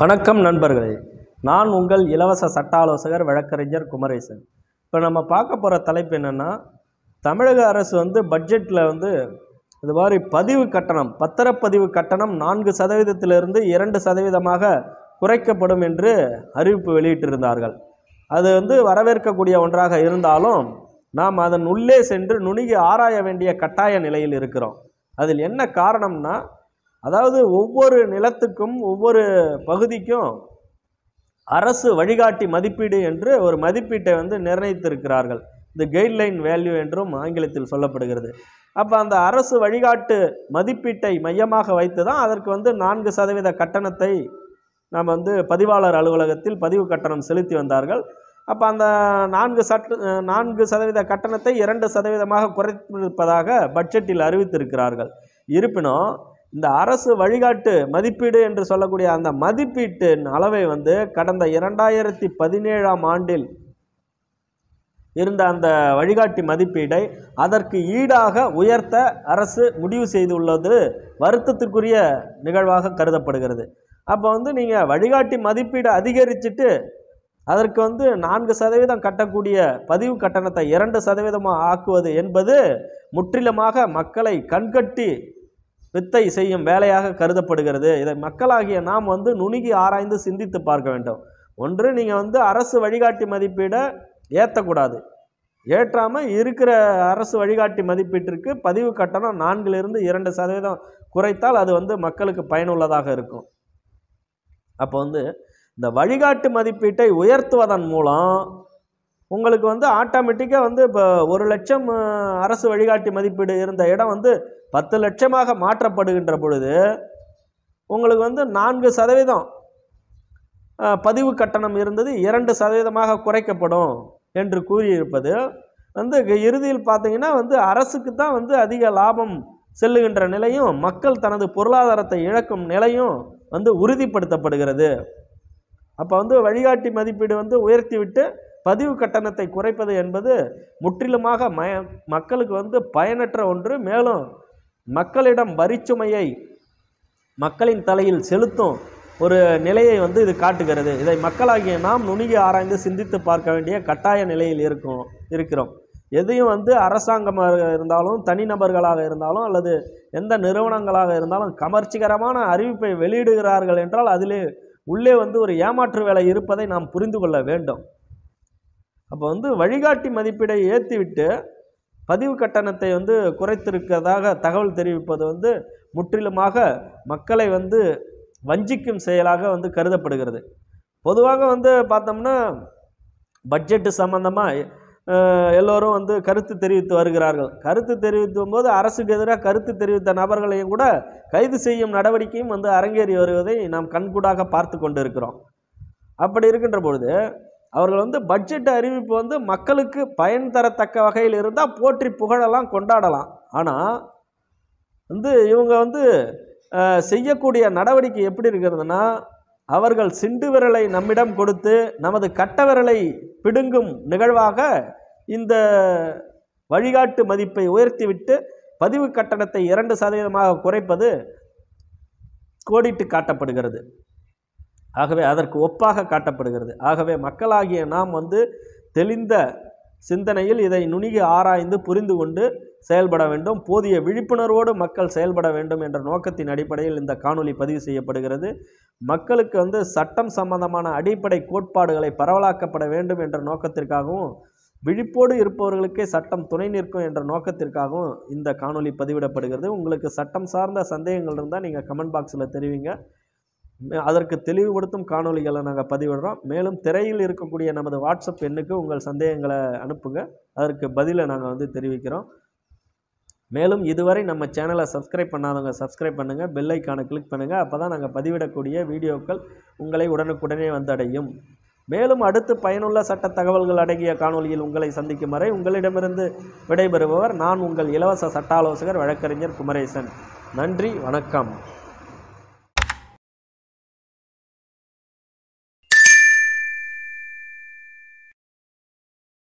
வணக்கம் நண்பர்களே நான் உங்கள் இலவச சட்ட ஆலோசகர் வழக்கறிஞர் குமரேசன் இப்போ நம்ம பார்க்க போகிற தலைப்பு என்னென்னா தமிழக அரசு வந்து பட்ஜெட்டில் வந்து இது மாதிரி பதிவு கட்டணம் பத்திரப்பதிவு கட்டணம் நான்கு சதவீதத்திலிருந்து இரண்டு சதவீதமாக குறைக்கப்படும் என்று அறிவிப்பு வெளியிட்டிருந்தார்கள் அது வந்து வரவேற்கக்கூடிய ஒன்றாக இருந்தாலும் நாம் அதன் உள்ளே சென்று நுணுகி ஆராய வேண்டிய கட்டாய நிலையில் இருக்கிறோம் அதில் என்ன காரணம்னா அதாவது ஒவ்வொரு நிலத்துக்கும் ஒவ்வொரு பகுதிக்கும் அரசு வழிகாட்டி மதிப்பீடு என்று ஒரு மதிப்பீட்டை வந்து நிர்ணயித்திருக்கிறார்கள் இந்த கைட்லைன் வேல்யூ என்றும் ஆங்கிலத்தில் சொல்லப்படுகிறது அப்போ அந்த அரசு வழிகாட்டு மதிப்பீட்டை மையமாக வைத்து தான் அதற்கு வந்து நான்கு சதவீத கட்டணத்தை நம்ம வந்து பதிவாளர் அலுவலகத்தில் பதிவு கட்டணம் செலுத்தி வந்தார்கள் அப்போ அந்த நான்கு சட்ட நான்கு சதவீத கட்டணத்தை இரண்டு சதவீதமாக குறைத்திருப்பதாக பட்ஜெட்டில் அறிவித்திருக்கிறார்கள் இருப்பினும் இந்த அரசு வழிகாட்டு மதிப்பீடு என்று சொல்லக்கூடிய அந்த மதிப்பீட்டின் அளவை வந்து கடந்த இரண்டாயிரத்தி பதினேழாம் ஆண்டில் இருந்த அந்த வழிகாட்டி மதிப்பீடை அதற்கு ஈடாக உயர்த்த அரசு முடிவு செய்துள்ளது வருத்தத்திற்குரிய நிகழ்வாக கருதப்படுகிறது அப்போ வந்து நீங்கள் வழிகாட்டி மதிப்பீடை அதிகரிச்சுட்டு அதற்கு வந்து நான்கு சதவீதம் கட்டக்கூடிய பதிவு கட்டணத்தை இரண்டு சதவீதமாக ஆக்குவது என்பது முற்றிலுமாக மக்களை கண்கட்டி வித்தை செய்யும் வேலையாக கருதப்படுகிறது இதை மக்களாகிய நாம் வந்து நுணுகி ஆராய்ந்து சிந்தித்து பார்க்க வேண்டும் ஒன்று நீங்கள் வந்து அரசு வழிகாட்டி மதிப்பீடை ஏற்றக்கூடாது ஏற்றாமல் இருக்கிற அரசு வழிகாட்டி மதிப்பீட்டிற்கு பதிவு கட்டணம் நான்கிலிருந்து இரண்டு சதவீதம் குறைத்தால் அது வந்து மக்களுக்கு பயனுள்ளதாக இருக்கும் அப்போ வந்து இந்த வழிகாட்டு மதிப்பீட்டை உயர்த்துவதன் மூலம் உங்களுக்கு வந்து ஆட்டோமேட்டிக்காக வந்து இப்போ ஒரு லட்சம் அரசு வழிகாட்டி மதிப்பீடு இருந்த இடம் வந்து பத்து லட்சமாக மாற்றப்படுகின்ற பொழுது உங்களுக்கு வந்து நான்கு சதவீதம் பதிவு கட்டணம் இருந்தது இரண்டு சதவீதமாக குறைக்கப்படும் என்று கூறியிருப்பது வந்து இறுதியில் பார்த்தீங்கன்னா வந்து அரசுக்கு தான் வந்து அதிக லாபம் செல்லுகின்ற நிலையும் மக்கள் தனது பொருளாதாரத்தை இழக்கும் நிலையும் வந்து உறுதிப்படுத்தப்படுகிறது அப்போ வந்து வழிகாட்டி மதிப்பீடு வந்து உயர்த்தி விட்டு பதிவு கட்டணத்தை குறைப்பது என்பது முற்றிலுமாக மய மக்களுக்கு வந்து பயனற்ற ஒன்று மேலும் மக்களிடம் வரிச்சுமையை மக்களின் தலையில் செலுத்தும் ஒரு நிலையை வந்து இது காட்டுகிறது இதை மக்களாகிய நாம் நுணுகி ஆராய்ந்து சிந்தித்து பார்க்க வேண்டிய கட்டாய நிலையில் இருக்கும் இருக்கிறோம் எதையும் வந்து அரசாங்கமாக இருந்தாலும் தனிநபர்களாக இருந்தாலும் அல்லது எந்த நிறுவனங்களாக இருந்தாலும் கமர்ச்சிகரமான அறிவிப்பை வெளியிடுகிறார்கள் என்றால் அதிலே உள்ளே வந்து ஒரு ஏமாற்று வேலை இருப்பதை நாம் புரிந்து கொள்ள வேண்டும் அப்போ வந்து வழிகாட்டி மதிப்பீடை ஏற்றிவிட்டு பதிவு கட்டணத்தை வந்து குறைத்திருக்கிறதாக தகவல் தெரிவிப்பது வந்து முற்றிலுமாக மக்களை வந்து வஞ்சிக்கும் செயலாக வந்து கருதப்படுகிறது பொதுவாக வந்து பார்த்தோம்னா பட்ஜெட்டு சம்மந்தமாக எல்லோரும் வந்து கருத்து தெரிவித்து வருகிறார்கள் கருத்து தெரிவித்தும் போது அரசுக்கு எதிராக கருத்து தெரிவித்த நபர்களையும் கூட கைது செய்யும் நடவடிக்கையும் வந்து அரங்கேறி வருவதை நாம் கண்கூடாக பார்த்து கொண்டு இருக்கிறோம் அப்படி இருக்கின்ற பொழுது அவர்கள் வந்து பட்ஜெட் அறிவிப்பு வந்து மக்களுக்கு பயன் தரத்தக்க வகையில் இருந்தால் போற்றி புகழெல்லாம் கொண்டாடலாம் ஆனால் வந்து இவங்க வந்து செய்யக்கூடிய நடவடிக்கை எப்படி இருக்கிறதுனா அவர்கள் சிண்டு விரலை நம்மிடம் கொடுத்து நமது கட்ட விரலை பிடுங்கும் நிகழ்வாக இந்த வழிகாட்டு மதிப்பை உயர்த்திவிட்டு பதிவு கட்டணத்தை இரண்டு சதவீதமாக குறைப்பது கோடிட்டு காட்டப்படுகிறது ஆகவே அதற்கு ஒப்பாக காட்டப்படுகிறது ஆகவே மக்களாகிய நாம் வந்து தெளிந்த சிந்தனையில் இதை நுணுகி ஆராய்ந்து புரிந்து கொண்டு செயல்பட வேண்டும் போதிய விழிப்புணர்வோடு மக்கள் செயல்பட வேண்டும் என்ற நோக்கத்தின் அடிப்படையில் இந்த காணொலி பதிவு செய்யப்படுகிறது மக்களுக்கு வந்து சட்டம் சம்பந்தமான அடிப்படை கோட்பாடுகளை பரவலாக்கப்பட வேண்டும் என்ற நோக்கத்திற்காகவும் விழிப்போடு இருப்பவர்களுக்கே சட்டம் துணை நிற்கும் என்ற நோக்கத்திற்காகவும் இந்த காணொலி பதிவிடப்படுகிறது உங்களுக்கு சட்டம் சார்ந்த சந்தேகங்கள் இருந்தால் நீங்கள் கமெண்ட் பாக்ஸில் தெரிவிங்க அதற்கு தெளிவுபடுத்தும் காணொலிகளை நாங்கள் பதிவிடுறோம் மேலும் திரையில் இருக்கக்கூடிய நமது வாட்ஸ்அப் எண்ணுக்கு உங்கள் சந்தேகங்களை அனுப்புங்க அதற்கு பதிலை நாங்கள் வந்து தெரிவிக்கிறோம் மேலும் இதுவரை நம்ம சேனலை சப்ஸ்கிரைப் பண்ணாதவங்க சப்ஸ்கிரைப் பண்ணுங்கள் பெல் கிளிக் பண்ணுங்கள் அப்போ தான் நாங்கள் பதிவிடக்கூடிய வீடியோக்கள் உங்களை உடனுக்குடனே வந்தடையும் மேலும் அடுத்து பயனுள்ள சட்ட தகவல்கள் அடங்கிய காணொலியில் உங்களை சந்திக்கும் வரை உங்களிடமிருந்து விடைபெறுபவர் நான் உங்கள் இலவச சட்ட ஆலோசகர் வழக்கறிஞர் குமரேசன் நன்றி வணக்கம்